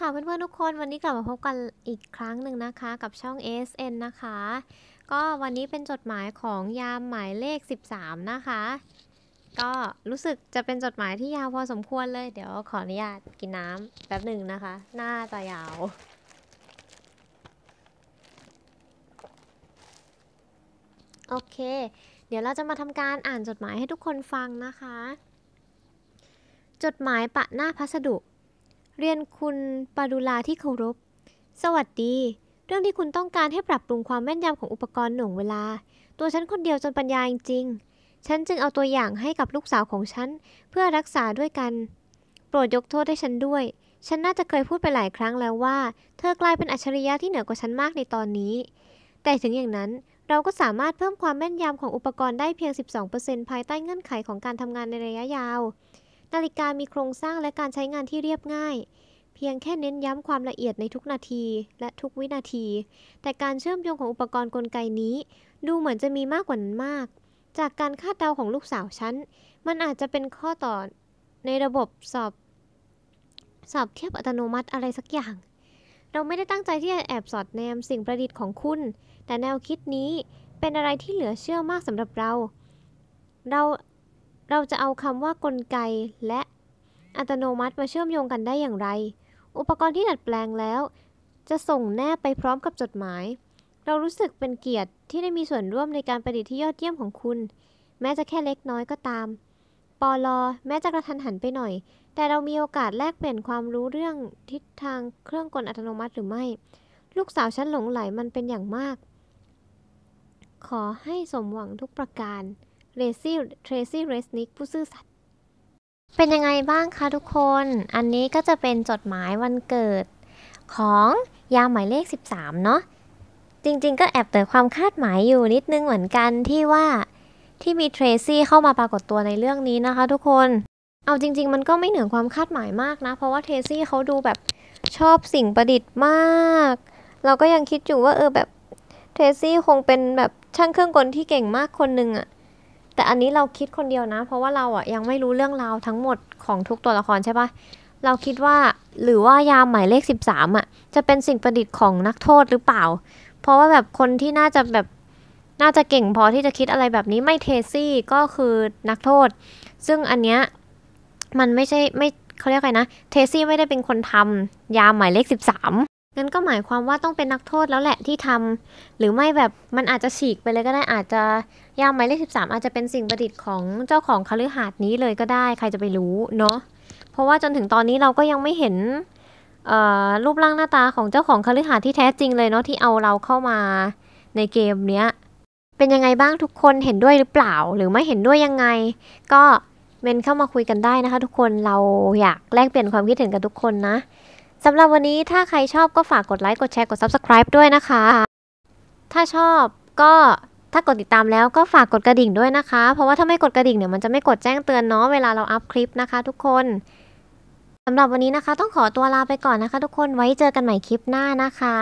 ค่ะเพื่อนๆทุกคนวันนี้กลับมาพบกันอีกครั้งหนึ่งนะคะกับช่อง s n นะคะ ก็วันนี้เป็นจดหมายของยามหมายเลข13นะคะก็รู้สึกจะเป็นจดหมายที่ยาวพอสมควรเลยเดี๋ยวขออนุญาตกินน้ำแป๊บหนึ่งนะคะหน้าจะยาวโอเค เดี๋ยวเราจะมาทำการอ่านจดหมายให้ทุกคนฟังนะคะ จดหมายปะหน้าพัสดุเรียนคุณปารุลาที่เคารพ สวัสดี เรื่องที่คุณต้องการให้ปรับปรุงความแม่นยำของอุปกรณ์หน่วงเวลา ตัวฉันคนเดียวจนปัญญาจริง ฉันจึงเอาตัวอย่างให้กับลูกสาวของฉัน เพื่อรักษาด้วยกัน โปรดยกโทษให้ฉันด้วย ฉันน่าจะเคยพูดไปหลายครั้งแล้วว่า เธอกลายเป็นอัจฉริยะที่เหนือกว่าฉันมากในตอนนี้ แต่ถึงอย่างนั้นเราก็สามารถเพิ่มความแม่นยำของอุปกรณ์ได้เพียง12%ภายใต้เงื่อนไขของการทำงานในระยะยาวนาฬิกามีโครงสร้างและการใช้งานที่เรียบง่าย เพียงแค่เน้นย้ำความละเอียดในทุกนาที และทุกวินาที แต่การเชื่อมโยงของอุปกรณ์กลไกนี้ ดูเหมือนจะมีมากกว่านั้นมาก จากการคาดเดาของลูกสาวฉันมันอาจจะเป็นข้อต่อในระบบสอบสอบเทียบอัตโนมัติอะไรสักอย่าง เราไม่ได้ตั้งใจที่จะแอบสอดแนม สิ่งประดิษฐ์ของคุณ แต่แนวคิดนี้เป็นอะไรที่เหลือเชื่อมากสำหรับเรา เราเราจะเอาคำว่ากลไกและอัตโนมัติมาเชื่อมโยงกันได้อย่างไร อุปกรณ์ที่ดัดแปลงแล้ว จะส่งแนบไปพร้อมกับจดหมาย เรารู้สึกเป็นเกียรติที่ได้มีส่วนร่วมในการประดิษฐ์ที่ยอดเยี่ยมของคุณ แม้จะแค่เล็กน้อยก็ตาม ปอลอแม้จะกระทันหันไปหน่อย แต่เรามีโอกาสแลกเปลี่ยนความรู้เรื่องทิศทางเครื่องกลอัตโนมัติหรือไม่ ลูกสาวฉันหลงไหลมันเป็นอย่างมาก ขอให้สมหวังทุกประการเรซี่เทรซี่เรสนิกผู้ซื่อสัตย์เป็นยังไงบ้างคะทุกคน อันนี้ก็จะเป็นจดหมายวันเกิด ของยาหมายเลข 13 เนาะ จริงๆก็แอบเติมความคาดหมายอยู่นิดนึงเหมือนกันที่ว่าที่มีเทรซี่เข้ามาปรากฏตัวในเรื่องนี้นะคะทุกคน เอาจริงๆมันก็ไม่เหนือความคาดหมายมากนะ เพราะว่าเทรซี่เขาดูแบบชอบสิ่งประดิษฐ์มาก เราก็ยังคิดอยู่ว่าเออแบบเทรซี่คงเป็นแบบช่างเครื่องกลที่เก่งมากคนหนึ่งอะแต่อันนี้เราคิดคนเดียวนะเพราะว่าเราอ่ะยังไม่รู้เรื่องราวทั้งหมดของทุกตัวละครใช่ปะเราคิดว่าหรือว่ายามหมายเลข13อ่ะ จะเป็นสิ่งประดิษฐ์ของนักโทษหรือเปล่า เพราะว่าแบบคนที่น่าจะแบบน่าจะเก่งพอที่จะคิดอะไรแบบนี้ไม่เทซี่ก็คือนักโทษ ซึ่งอันเนี้ยมันไม่ใช่ไม่เขาเรียกอะไรนะเทซี่ไม่ได้เป็นคนทำยามหมายเลข13งั้นก็หมายความว่าต้องเป็นนักโทษแล้วแหละที่ทำหรือไม่แบบมันอาจจะฉีกไปเลยก็ได้อาจจะยามหมายเลขสิบสามอาจจะเป็นสิ่งประดิษฐ์ของเจ้าของคฤหาสน์นี้เลยก็ได้ ใครจะไปรู้เนาะเพราะว่าจนถึงตอนนี้เราก็ยังไม่เห็นรูปร่างหน้าตาของเจ้าของคฤหาสน์ที่แท้จริงเลยเนาะที่เอาเราเข้ามาในเกมเนี้ยเป็นยังไงบ้างทุกคนเห็นด้วยหรือเปล่าหรือไม่เห็นด้วยยังไง ก็เมนเข้ามาคุยกันได้นะคะ ทุกคนเราอยากแลกเปลี่ยนความคิดเห็นกับทุกคนนะสำหรับวันนี้ถ้าใครชอบก็ฝากกดไลค์กดแชร์กด Subscribe ด้วยนะคะ ถ้าชอบก็ถ้ากดติดตามแล้วก็ฝากกดกระดิ่งด้วยนะคะ เพราะว่าถ้าไม่กดกระดิ่งเนี่ยมันจะไม่กดแจ้งเตือนเนาะเวลาเราอัพคลิปนะคะทุกคน สำหรับวันนี้นะคะ ต้องขอตัวลาไปก่อนนะคะ ทุกคนไว้เจอกันใหม่คลิปหน้านะคะ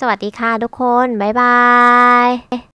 สวัสดีค่ะทุกคน บ๊ายบาย